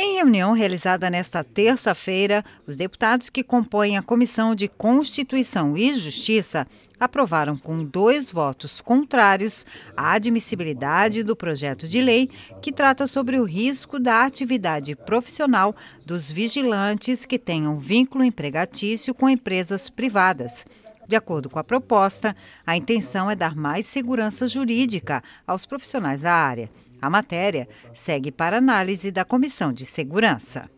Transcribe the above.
Em reunião realizada nesta terça-feira, os deputados que compõem a Comissão de Constituição e Justiça aprovaram com dois votos contrários a admissibilidade do projeto de lei que trata sobre o risco da atividade profissional dos vigilantes que tenham vínculo empregatício com empresas privadas. De acordo com a proposta, a intenção é dar mais segurança jurídica aos profissionais da área. A matéria segue para análise da Comissão de Segurança.